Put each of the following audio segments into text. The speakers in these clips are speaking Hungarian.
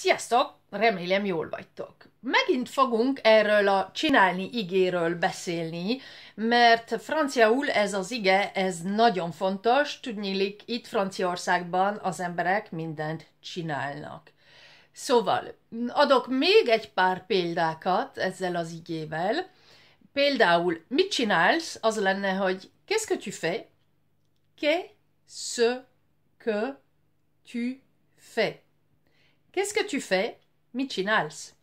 Sziasztok! Remélem jól vagytok. Megint fogunk erről a csinálni igéről beszélni, mert franciául ez az ige, ez nagyon fontos, tudnyílik itt Franciaországban az emberek mindent csinálnak. Szóval, adok még egy pár példákat ezzel az igével. Például, mit csinálsz? Az lenne, hogy qu'est-ce que tu fais? Qu'est-ce que tu fais? Qu'est-ce que tu fais? Mit csinálsz?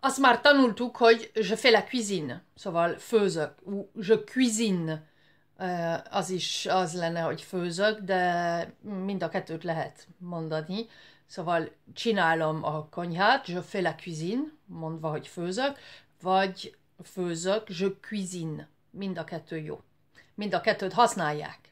Azt már tanultuk, hogy je fais la cuisine, szóval főzök, ou je cuisine, euh, az is az lenne, hogy főzök, de mind a kettőt lehet mondani. Szóval csinálom a konyhát, je fais la cuisine, mondva, hogy főzök, vagy főzök, je cuisine. Mind a kettő jó. Mind a kettőt használják.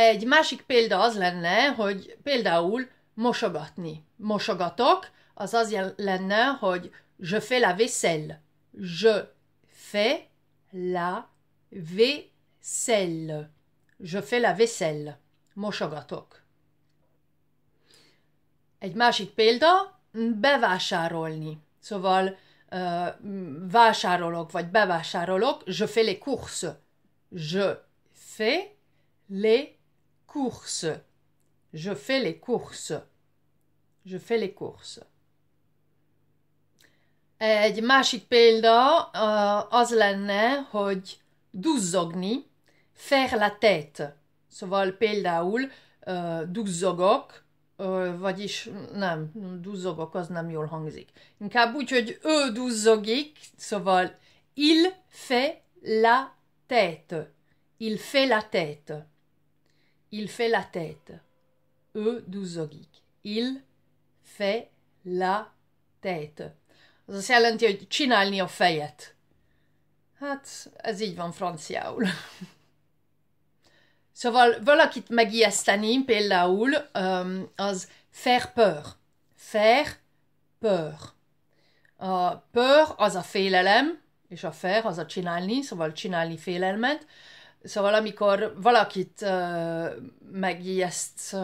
Egy másik példa az lenne, hogy például mosogatni. Mosogatok, az az lenne, hogy je fais la vaisselle. Je fais la vaisselle. Je fais la vaisselle. Mosogatok. Egy másik példa, bevásárolni. Szóval uh, vásárolok, vagy bevásárolok, je fais les courses. Je fais les Course. Je fais les courses. Je fais les courses. Egy másik példa eh, az lenne, hogy duzzogni, faire la tête. Szóval például eh, duzzogok, eh, vagyis nem, duzzogok, az nem jól hangzik. Inkább úgy, hogy ő duzzogik, szóval il fait la tête. Il fait la tête. Il fait la tête. E duzzogik. Il fait la tête. Az azt jelenti, hogy csinálni a fejet. Hát, ez így van franciául. Szóval valakit megijeszteni például az faire peur. Faire peur. A peur az a félelem, és a faire az a csinálni, szóval csinálni félelmet. Szóval amikor valakit uh, megijeszt uh,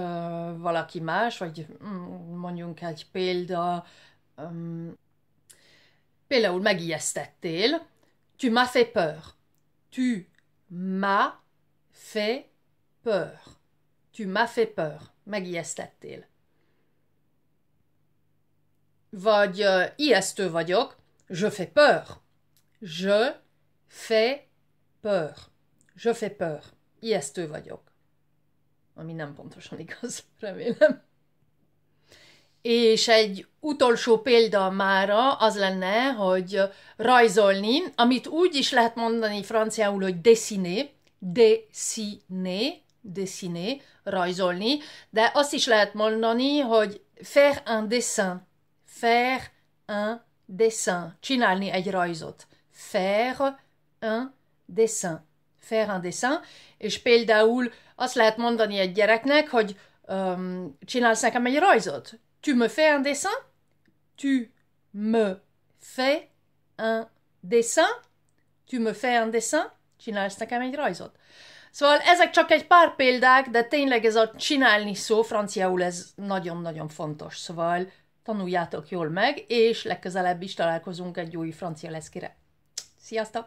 valaki más, vagy mm, mondjunk egy példa, um, például megijesztettél, tu m'as fait peur, tu m'as fait peur, tu m'as fait peur, megijesztettél. Vagy uh, ijesztő vagyok, je fais peur, je fais peur. Je fais peur. Ijesztő vagyok. Ami nem pontosan igaz, remélem. És egy utolsó példa mára az lenne, hogy rajzolni, amit úgy is lehet mondani franciául, hogy dessiner, dessiner, dessiner, rajzolni, de azt is lehet mondani, hogy faire un dessin, faire un dessin, csinálni egy rajzot. Faire un dessin faire un dessin, és például azt lehet mondani egy gyereknek, hogy um, csinálsz nekem egy rajzot. Tu me fais un dessin? Tu me fais un dessin? Tu me fais un dessin? Csinálsz nekem egy rajzot. Szóval ezek csak egy pár példák, de tényleg ez a csinálni szó franciául ez nagyon-nagyon fontos. Szóval tanuljátok jól meg, és legközelebb is találkozunk egy új francia leszkire. Sziasztok!